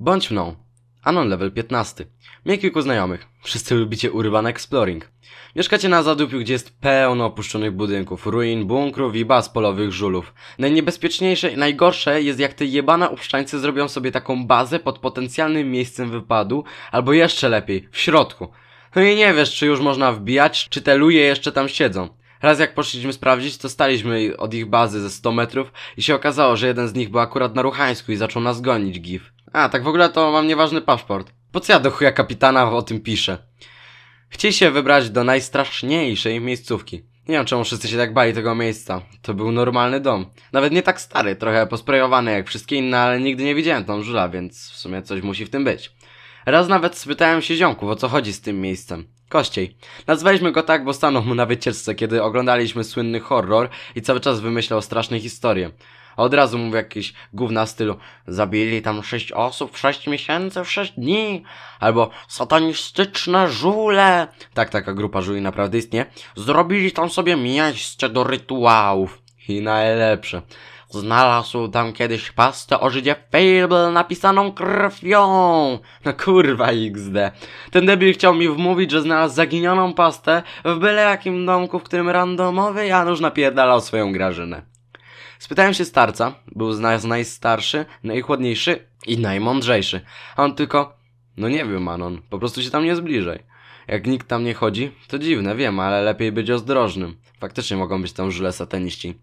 Bądź mną. Anon level 15. Miej kilku znajomych. Wszyscy lubicie urban exploring. Mieszkacie na zadupiu, gdzie jest pełno opuszczonych budynków, ruin, bunkrów i baz polowych żulów. Najniebezpieczniejsze i najgorsze jest jak te jebana uszczańcy zrobią sobie taką bazę pod potencjalnym miejscem wypadu, albo jeszcze lepiej, w środku. No i nie wiesz, czy już można wbijać, czy te luje jeszcze tam siedzą. Raz jak poszliśmy sprawdzić, to staliśmy od ich bazy ze 100 metrów i się okazało, że jeden z nich był akurat na Ruchańsku i zaczął nas gonić, gif. A, tak w ogóle to mam nieważny paszport. Po co ja do chuja kapitana o tym piszę? Chcieli się wybrać do najstraszniejszej miejscówki. Nie wiem czemu wszyscy się tak bali tego miejsca. To był normalny dom. Nawet nie tak stary, trochę posprejowany jak wszystkie inne, ale nigdy nie widziałem tam żula, więc w sumie coś musi w tym być. Raz nawet spytałem się ziomków o co chodzi z tym miejscem. Kościej. Nazwaliśmy go tak, bo stanął mu na wycieczce, kiedy oglądaliśmy słynny horror i cały czas wymyślał straszne historie od razu mówię jakieś gówna stylu. Zabili tam sześć osób w sześć miesięcy, w sześć dni. Albo satanistyczne żule. Tak, taka grupa żuli naprawdę istnieje. Zrobili tam sobie miejsce do rytuałów. I najlepsze. Znalazł tam kiedyś pastę o Żydzie Fable napisaną krwią. No kurwa XD. Ten debil chciał mi wmówić, że znalazł zaginioną pastę w byle jakim domku, w którym randomowy Janusz napierdalał swoją grażynę. Spytałem się starca, był z nas najstarszy, najchłodniejszy i najmądrzejszy. A on tylko, no nie wiem Manon, po prostu się tam nie zbliżaj. Jak nikt tam nie chodzi, to dziwne, wiem, ale lepiej być ostrożnym. Faktycznie mogą być tam żule sataniści.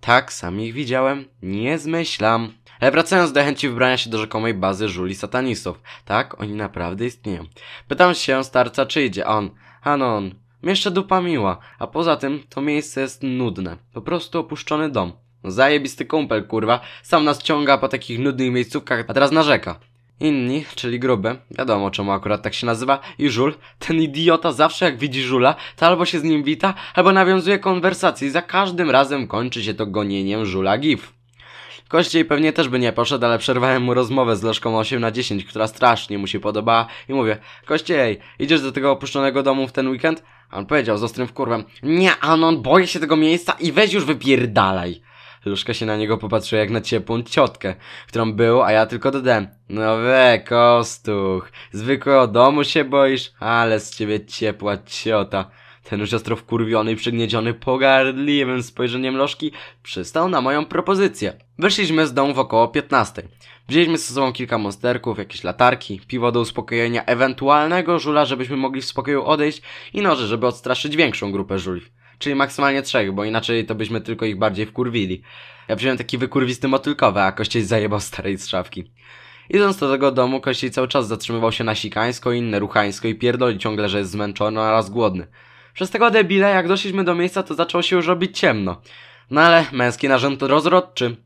Tak, sam ich widziałem, nie zmyślam. Ale wracając do chęci wybrania się do rzekomej bazy żuli satanistów. Tak, oni naprawdę istnieją. Pytam się starca, czy idzie on. Anon, jeszcze dupa miła, a poza tym to miejsce jest nudne. Po prostu opuszczony dom. Zajebisty kumpel, kurwa. Sam nas ciąga po takich nudnych miejscówkach, a teraz narzeka. Inni, czyli grube, wiadomo czemu akurat tak się nazywa, i żul, ten idiota zawsze jak widzi żula, to albo się z nim wita, albo nawiązuje konwersację i za każdym razem kończy się to gonieniem żula gif. Kościej pewnie też by nie poszedł, ale przerwałem mu rozmowę z Leszką 8 na 10, która strasznie mu się podobała i mówię Kościej, idziesz do tego opuszczonego domu w ten weekend? A on powiedział z ostrym wkurwem Nie Anon, boję się tego miejsca i weź już wypierdalaj. Luszka się na niego popatrzyła jak na ciepłą ciotkę, którą był, a ja tylko dodałem. No we, kostuch, o domu się boisz, ale z ciebie ciepła ciota. Ten już ostro wkurwiony i przygniedziony pogardliwym spojrzeniem Loszki przystał na moją propozycję. Wyszliśmy z domu w około 15. Wzięliśmy ze sobą kilka monsterków, jakieś latarki, piwo do uspokojenia ewentualnego żula, żebyśmy mogli w spokoju odejść i noże, żeby odstraszyć większą grupę żuli czyli maksymalnie trzech, bo inaczej to byśmy tylko ich bardziej wkurwili. Ja wziąłem taki wykurwisty motylkowy, a kościej zajebał starej strzawki. Idąc do tego domu, kościej cały czas zatrzymywał się na sikańsko, inne ruchańsko i pierdoli ciągle, że jest zmęczony oraz głodny. Przez tego debile, jak doszliśmy do miejsca, to zaczęło się już robić ciemno. No ale męski narząd rozrodczy.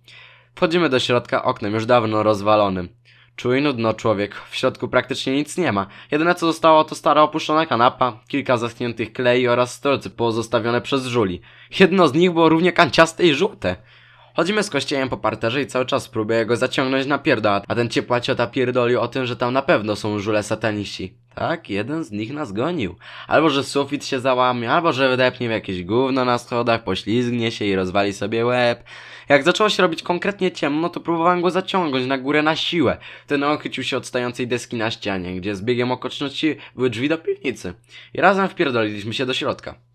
Wchodzimy do środka oknem już dawno rozwalonym. Czuj nudno człowiek, w środku praktycznie nic nie ma. Jedyne co zostało to stara opuszczona kanapa, kilka zaschniętych klei oraz stolcy pozostawione przez żuli. Jedno z nich było równie kanciaste i żółte. Chodzimy z kościołem po parterze i cały czas próbuję go zaciągnąć na pierdołat, a ten ciepłaciota pierdolił o tym, że tam na pewno są żule sataniści. Tak, jeden z nich nas gonił. Albo że sufit się załamie, albo że wydepnie w jakieś gówno na schodach, poślizgnie się i rozwali sobie łeb. Jak zaczęło się robić konkretnie ciemno, to próbowałem go zaciągnąć na górę na siłę. Ten ochycił się od stającej deski na ścianie, gdzie z biegiem okoliczności były drzwi do piwnicy. I razem wpierdoliliśmy się do środka.